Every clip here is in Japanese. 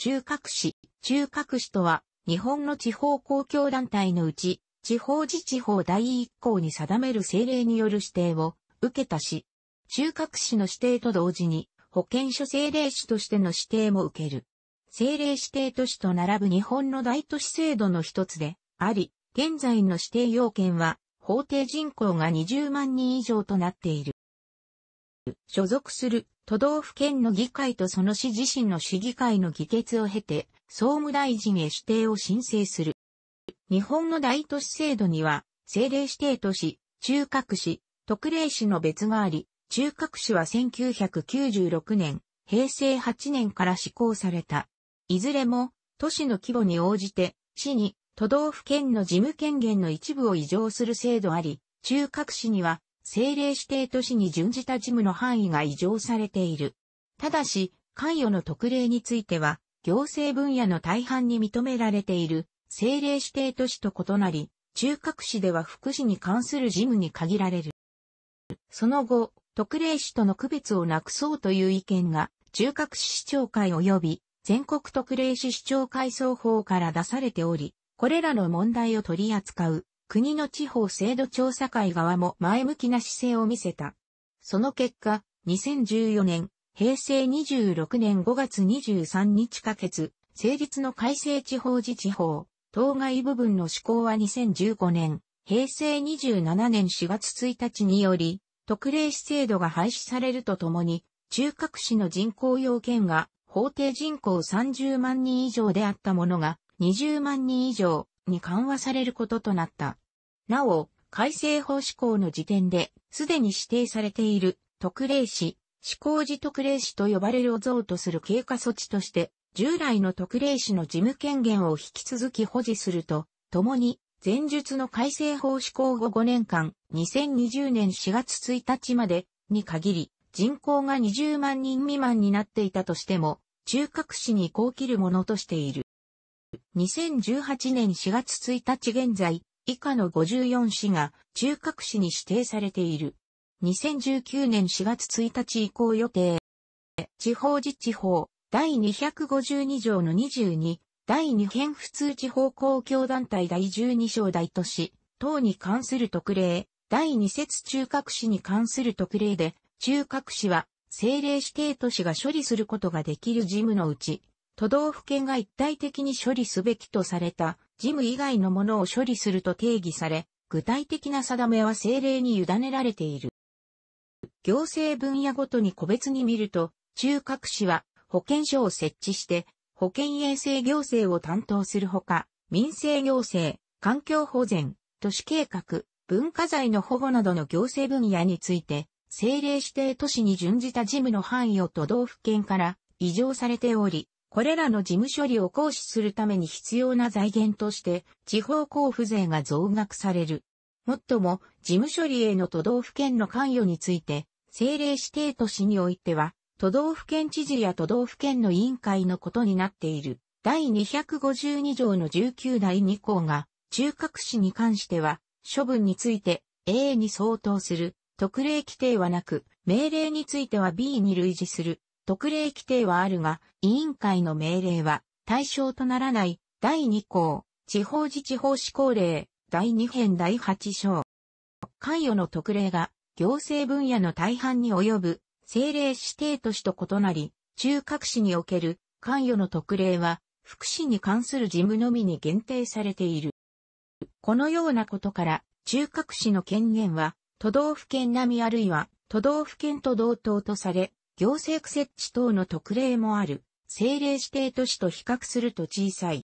中核市、中核市とは、日本の地方公共団体のうち、地方自治法第1項に定める政令による指定を受けた市。中核市の指定と同時に、保健所政令市としての指定も受ける。政令指定都市と並ぶ日本の大都市制度の一つで、あり、現在の指定要件は、法定人口が20万人以上となっている。所属する都道府県の議会とその市自身の市議会の議決を経て、総務大臣へ指定を申請する。日本の大都市制度には、政令指定都市、中核市、特例市の別があり、中核市は1996年、平成8年から施行された。いずれも、都市の規模に応じて、市に都道府県の事務権限の一部を移譲する制度あり、中核市には政令指定都市に準じた事務の範囲が異譲されている。ただし、関与の特例については、行政分野の大半に認められている政令指定都市と異なり、中核市では福祉に関する事務に限られる。その後、特例市との区別をなくそうという意見が、中核市市長会及び全国特例市市長会総法から出されており、これらの問題を取り扱う国の地方制度調査会側も前向きな姿勢を見せた。その結果、2014年、平成26年5月23日可決、成立の改正地方自治法、当該部分の施行は2015年、平成27年4月1日により、特例市制度が廃止されるとともに、中核市の人口要件が、法定人口30万人以上であったものが、20万人以上、に緩和されることとなった。なお、改正法施行の時点で、すでに指定されている特例誌施行時特例誌と呼ばれるを像とする経過措置として、従来の特例誌の事務権限を引き続き保持すると、ともに、前述の改正法施行後5年間、2020年4月1日までに限り、人口が20万人未満になっていたとしても、中核市に移行切るものとしている。2018年4月1日現在、以下の54市が中核市に指定されている。2019年4月1日以降予定。地方自治法第252条の22、第2編普通地方公共団体第12章大都市等に関する特例、第2節中核市に関する特例で、中核市は政令指定都市が処理することができる事務のうち、都道府県が一体的に処理すべきとされた事務以外のものを処理すると定義され、具体的な定めは政令に委ねられている。行政分野ごとに個別に見ると、中核市は保健所を設置して保健衛生行政を担当するほか、民生行政、環境保全、都市計画、文化財の保護などの行政分野について、政令指定都市に準じた事務の範囲を都道府県から異常されており、これらの事務処理を行使するために必要な財源として、地方交付税が増額される。もっとも、事務処理への都道府県の関与について、政令指定都市においては、都道府県知事や都道府県の委員会のことになっている。第252条の19第2項が、中核市に関しては、処分について A に相当する、特例規定はなく、命令については B に類似する、特例規定はあるが、委員会の命令は対象とならない第2項、地方自治法施行令、第2編第8章。関与の特例が行政分野の大半に及ぶ政令指定都市と異なり、中核市における関与の特例は福祉に関する事務のみに限定されている。このようなことから、中核市の権限は都道府県並みあるいは都道府県と同等とされ、行政区設置等の特例もある、政令指定都市と比較すると小さい。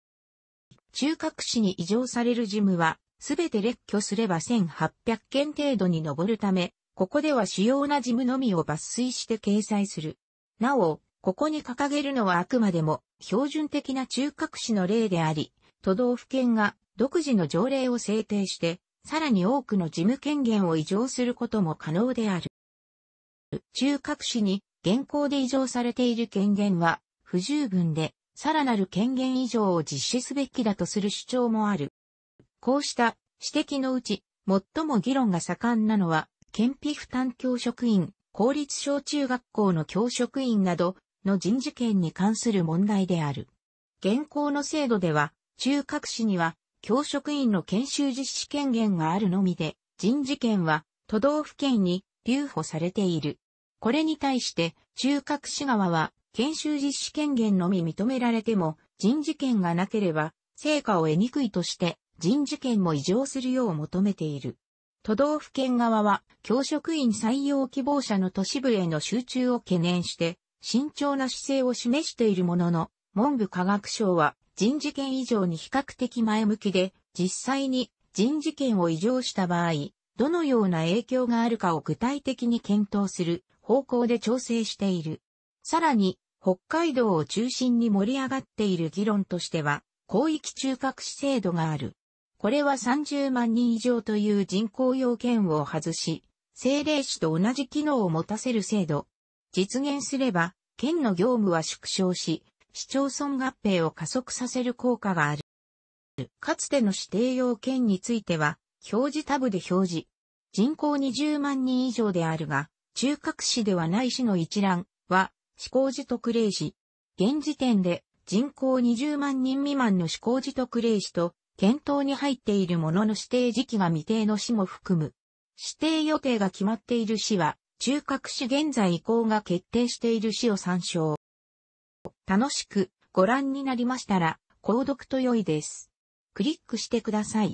中核市に移譲される事務は、すべて列挙すれば1800件程度に上るため、ここでは主要な事務のみを抜粋して掲載する。なお、ここに掲げるのはあくまでも標準的な中核市の例であり、都道府県が独自の条例を制定して、さらに多くの事務権限を移譲することも可能である。中核市に現行で異常されている権限は不十分で、さらなる権限異常を実施すべきだとする主張もある。こうした指摘のうち、最も議論が盛んなのは、県費負担教職員、公立小中学校の教職員などの人事権に関する問題である。現行の制度では、中核市には教職員の研修実施権限があるのみで、人事権は都道府県に留保されている。これに対して、中核市側は、研修実施権限のみ認められても、人事権がなければ、成果を得にくいとして、人事権も異常するよう求めている。都道府県側は、教職員採用希望者の都市部への集中を懸念して、慎重な姿勢を示しているものの、文部科学省は、人事権以上に比較的前向きで、実際に人事権を異常した場合、どのような影響があるかを具体的に検討する方向で調整している。さらに、北海道を中心に盛り上がっている議論としては、広域中核市制度がある。これは30万人以上という人口要件を外し、政令市と同じ機能を持たせる制度。実現すれば、県の業務は縮小し、市町村合併を加速させる効果がある。かつての指定要件については、表示タブで表示。人口20万人以上であるが、中核市ではない市の一覧は、思考寺特例市。現時点で人口20万人未満の思考寺特例市と、検討に入っているものの指定時期が未定の市も含む。指定予定が決まっている市は、中核市現在移行が決定している市を参照。楽しくご覧になりましたら、購読と良いです。クリックしてください。